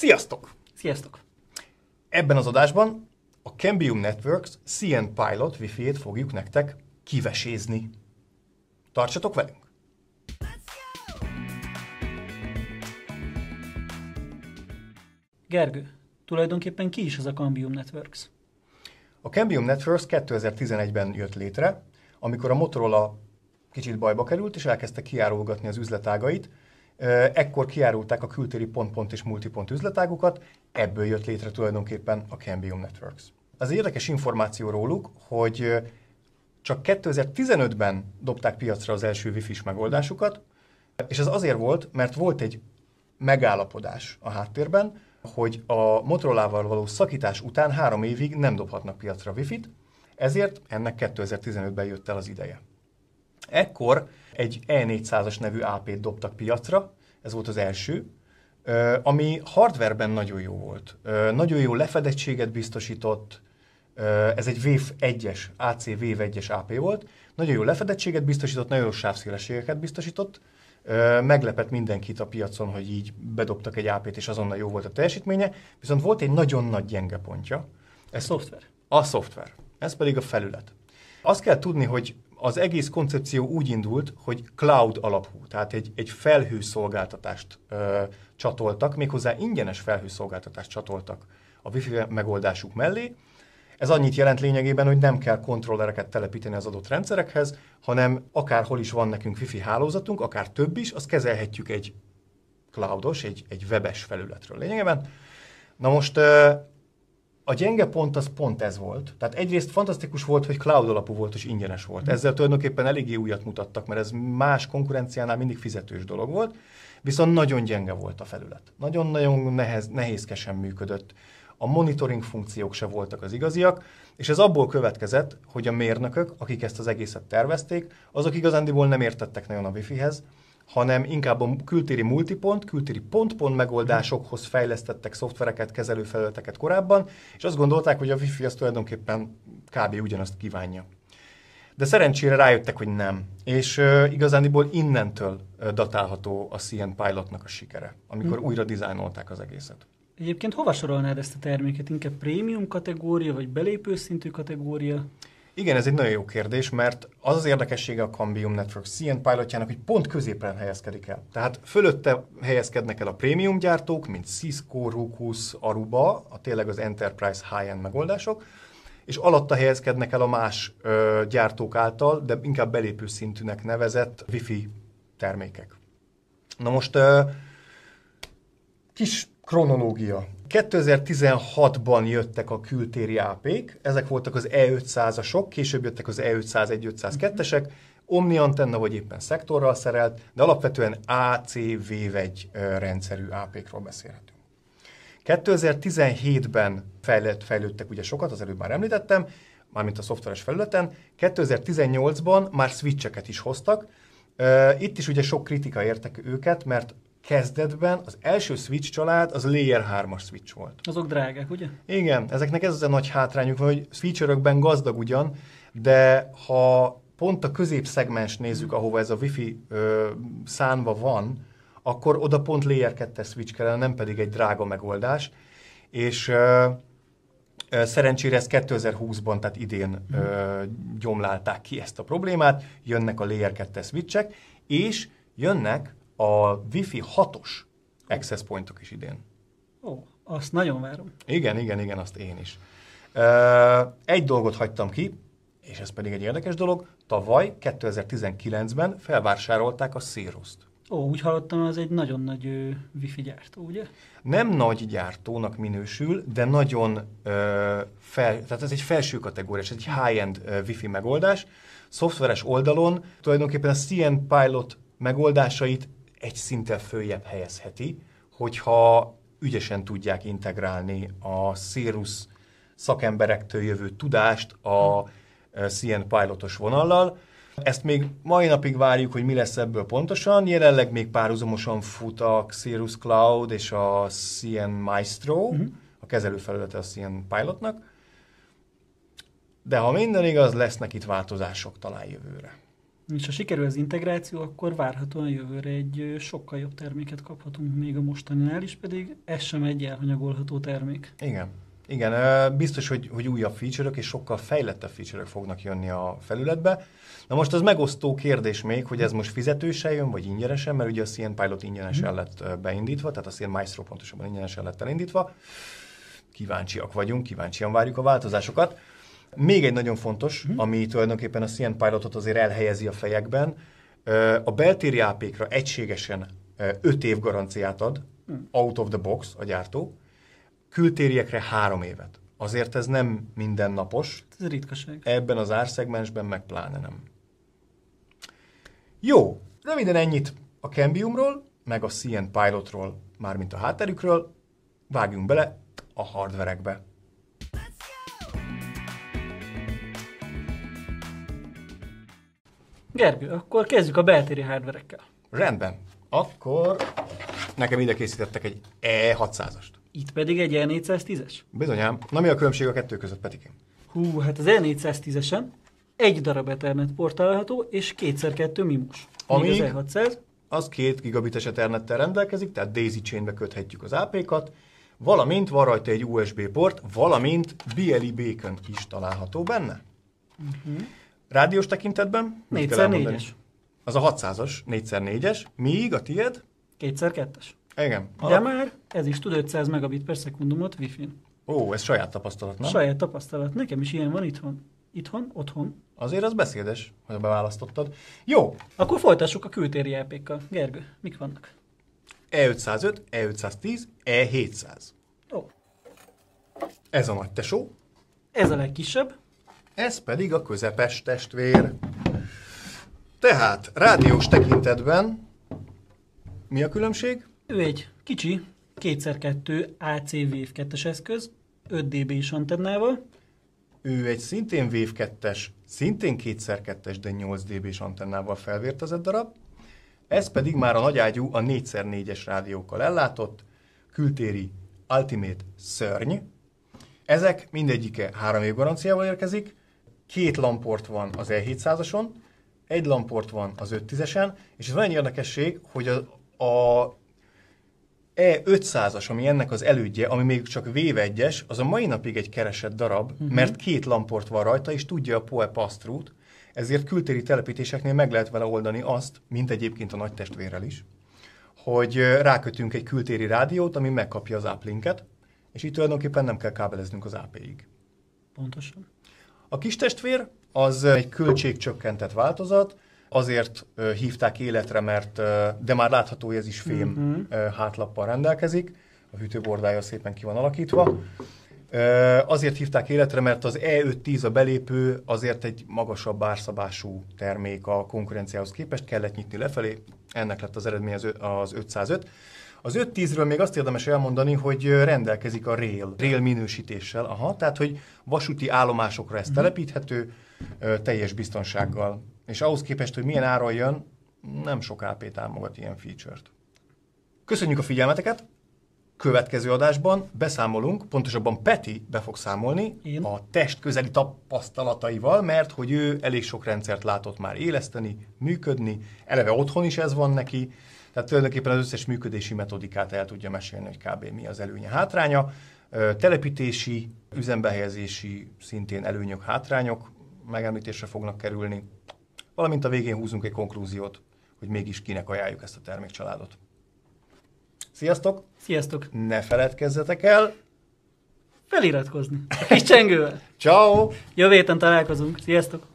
Sziasztok! Sziasztok! Ebben az adásban a Cambium Networks CN Pilot wifi-ét fogjuk nektek kivesézni. Tartsatok velünk! Gergő, tulajdonképpen ki is az a Cambium Networks? A Cambium Networks 2011-ben jött létre, amikor a Motorola kicsit bajba került, és elkezdte kiárulgatni az üzletágait, Ekkor kiárulták a kültéri pont-pont és multipont üzletágukat, ebből jött létre tulajdonképpen a Cambium Networks. Az érdekes információ róluk, hogy csak 2015-ben dobták piacra az első wifi s megoldásukat, és ez azért volt, mert volt egy megállapodás a háttérben, hogy a Motorolával való szakítás után három évig nem dobhatnak piacra wifi-t, ezért ennek 2015-ben jött el az ideje. Ekkor egy E400-as nevű AP-t dobtak piacra, ez volt az első, ami hardverben nagyon jó volt. Nagyon jó lefedettséget biztosított, ez egy Wave 1-es, AC Wave 1-es AP volt, nagyon jó lefedettséget biztosított, nagyon jó sávszélességeket biztosított, meglepett mindenkit a piacon, hogy így bedobtak egy AP-t, és azonnal jó volt a teljesítménye, viszont volt egy nagyon nagy gyenge pontja. Ez a szoftver. A szoftver. Ez pedig a felület. Azt kell tudni, hogy az egész koncepció úgy indult, hogy cloud alapú, tehát egy, egy felhőszolgáltatást ö, csatoltak, méghozzá ingyenes felhőszolgáltatást csatoltak a Wi-Fi megoldásuk mellé. Ez annyit jelent lényegében, hogy nem kell kontrollereket telepíteni az adott rendszerekhez, hanem akárhol is van nekünk Wi-Fi hálózatunk, akár több is, azt kezelhetjük egy cloudos, egy, egy webes felületről lényegében. Na most a gyenge pont az pont ez volt. Tehát egyrészt fantasztikus volt, hogy cloud alapú volt és ingyenes volt. Mhm. Ezzel tulajdonképpen eléggé újat mutattak, mert ez más konkurenciánál mindig fizetős dolog volt, viszont nagyon gyenge volt a felület. Nagyon-nagyon nehez, nehézkesen működött. A monitoring funkciók se voltak az igaziak, és ez abból következett, hogy a mérnökök, akik ezt az egészet tervezték, azok igazándiból nem értettek nagyon a wifi-hez, hanem inkább a kültéri multipont, kültéri pont-pont megoldásokhoz fejlesztettek szoftvereket, kezelőfelületeket korábban, és azt gondolták, hogy a Wi-Fi az tulajdonképpen kb. ugyanazt kívánja. De szerencsére rájöttek, hogy nem. És uh, igazániból innentől uh, datálható a CN Pilotnak a sikere, amikor hmm. újra dizájnolták az egészet. Egyébként hova sorolnád ezt a terméket? Inkább prémium kategória, vagy belépőszintű kategória? Igen, ez egy nagyon jó kérdés, mert az az érdekessége a Cambium Network CN pilotjának, hogy pont középen helyezkedik el. Tehát fölötte helyezkednek el a prémium gyártók, mint Cisco, Rukus, Aruba, a tényleg az Enterprise high-end megoldások, és alatta helyezkednek el a más ö, gyártók által, de inkább belépő szintűnek nevezett Wi-Fi termékek. Na most ö, kis Kronológia. 2016-ban jöttek a kültéri AP-k, ezek voltak az E500-asok, később jöttek az E500, 1502-esek, omni antenna vagy éppen szektorral szerelt, de alapvetően acv vegy rendszerű AP-król beszélhetünk. 2017-ben fejlett, fejlődtek ugye sokat, az előbb már említettem, mármint a szoftveres felületen. 2018-ban már switcheket is hoztak. Itt is ugye sok kritika értek őket, mert kezdetben az első Switch család az Layer 3-as Switch volt. Azok drágák, ugye? Igen, ezeknek ez az a nagy hátrányuk, hogy switch gazdag ugyan, de ha pont a középszegmens nézzük, ahova ez a Wi-Fi ö, szánva van, akkor oda pont Layer 2-es Switch kellene, nem pedig egy drága megoldás. És ö, ö, szerencsére ez 2020-ban, tehát idén ö, gyomlálták ki ezt a problémát, jönnek a Layer 2-es switchek, és jönnek a Wi-Fi 6-os access pointok is idén. Ó, azt nagyon várom. Igen, igen, igen, azt én is. Egy dolgot hagytam ki, és ez pedig egy érdekes dolog, tavaly 2019-ben felvásárolták a Cirrus-t. Ó, úgy hallottam, az egy nagyon nagy wifi gyártó, ugye? Nem nagy gyártónak minősül, de nagyon ö, fel, tehát ez egy felső kategóriás, egy high-end wifi megoldás. Szoftveres oldalon tulajdonképpen a CN Pilot megoldásait egy szinten följebb helyezheti, hogyha ügyesen tudják integrálni a Cirrus szakemberektől jövő tudást a hm. eh, CN pilotos vonallal. Ezt még mai napig várjuk, hogy mi lesz ebből pontosan. Jelenleg még párhuzamosan fut a Cirrus Cloud és a CN Maestro, uh-huh. a kezelőfelülete a CN Pilotnak. De ha minden igaz, lesznek itt változások talán jövőre. És ha sikerül az integráció, akkor várhatóan jövőre egy sokkal jobb terméket kaphatunk még a mostaninál is, pedig ez sem egy elhanyagolható termék. Igen. Igen, biztos, hogy, hogy újabb feature és sokkal fejlettebb feature fognak jönni a felületbe. Na most az megosztó kérdés még, hogy ez most fizetősen jön, vagy ingyenesen, mert ugye a CN Pilot ingyenesen mhm. lett beindítva, tehát a CN Maestro pontosabban ingyenesen lett elindítva. Kíváncsiak vagyunk, kíváncsian várjuk a változásokat. Még egy nagyon fontos, hmm. ami tulajdonképpen a CN Pilotot azért elhelyezi a fejekben, a beltéri ap egységesen 5 év garanciát ad, mhm. out of the box a gyártó, kültériekre 3 évet. Azért ez nem mindennapos. Ez ritkaság. Ebben az árszegmensben meg pláne nem. Jó, röviden ennyit a Cambiumról, meg a CN Pilotról, mármint a hátterükről. Vágjunk bele a hardverekbe. Gergő, akkor kezdjük a beltéri hardverekkel. Rendben. Akkor nekem ide készítettek egy E600-ast. Itt pedig egy E410-es? Bizonyám. Na mi a különbség a kettő között, Petikém? Hú, hát az E410-esen egy darab Ethernet port található, és kétszer kettő MIMOS. Ami az E600? Az két gigabites Ethernettel rendelkezik, tehát Daisy chainbe köthetjük az AP-kat, valamint van rajta egy USB port, valamint BLE Bacon is található benne. Uh-huh. Rádiós tekintetben? 4x4-es. Az a 600-as, 4x4-es, míg a tiéd? 2x2-es. Igen. Alap. De már ez is tud 500 megabit per szekundumot wifi-n. Ó, ez saját tapasztalat, nem? Saját tapasztalat. Nekem is ilyen van itthon. Itthon, otthon. Azért az beszédes, hogy beválasztottad. Jó. Akkor folytassuk a kültéri játékkal. Gergő, mik vannak? E505, E510, E700. Ó. Ez a nagy tesó. Ez a legkisebb. Ez pedig a közepes testvér. Tehát rádiós tekintetben mi a különbség? Ő egy kicsi, 2x2 AC Wave 2 eszköz, 5 db is antennával. Ő egy szintén Wave 2 szintén 2x2-es, de 8 db is antennával felvértezett darab. Ez pedig már a nagyágyú a 4x4-es rádiókkal ellátott, kültéri Ultimate szörny. Ezek mindegyike három év garanciával érkezik, két lamport van az E700-ason, egy lamport van az 510-esen, és ez olyan érdekesség, hogy a, a E500-as, ami ennek az elődje, ami még csak V1-es, az a mai napig egy keresett darab, uh-huh. mert két lamport van rajta, és tudja a Poe Pastrút, ezért kültéri telepítéseknél meg lehet vele oldani azt, mint egyébként a nagy testvérrel is, hogy rákötünk egy kültéri rádiót, ami megkapja az áplinket, és itt tulajdonképpen nem kell kábeleznünk az AP-ig. Pontosan. A kis testvér az egy költségcsökkentett változat, azért hívták életre, mert de már látható, hogy ez is fém mm-hmm. hátlappal rendelkezik, a hűtőbordája szépen ki van alakítva. Azért hívták életre, mert az E510 a belépő azért egy magasabb árszabású termék a konkurenciához képest, kellett nyitni lefelé, ennek lett az eredmény az 505. Az 5-10-ről még azt érdemes elmondani, hogy rendelkezik a rail, rail minősítéssel, aha, tehát hogy vasúti állomásokra ez mhm. telepíthető, teljes biztonsággal. És ahhoz képest, hogy milyen áron jön, nem sok AP támogat ilyen feature-t. Köszönjük a figyelmeteket! Következő adásban beszámolunk, pontosabban Peti be fog számolni Én? a test közeli tapasztalataival, mert hogy ő elég sok rendszert látott már éleszteni, működni, eleve otthon is ez van neki, tehát tulajdonképpen az összes működési metodikát el tudja mesélni, hogy kb. mi az előnye, hátránya. Telepítési, üzembehelyezési szintén előnyök, hátrányok megemlítésre fognak kerülni, valamint a végén húzunk egy konklúziót, hogy mégis kinek ajánljuk ezt a termékcsaládot. Sziasztok! Sziasztok! Ne feledkezzetek el feliratkozni. A csengővel. Ciao. Jövő héten találkozunk. Sziasztok!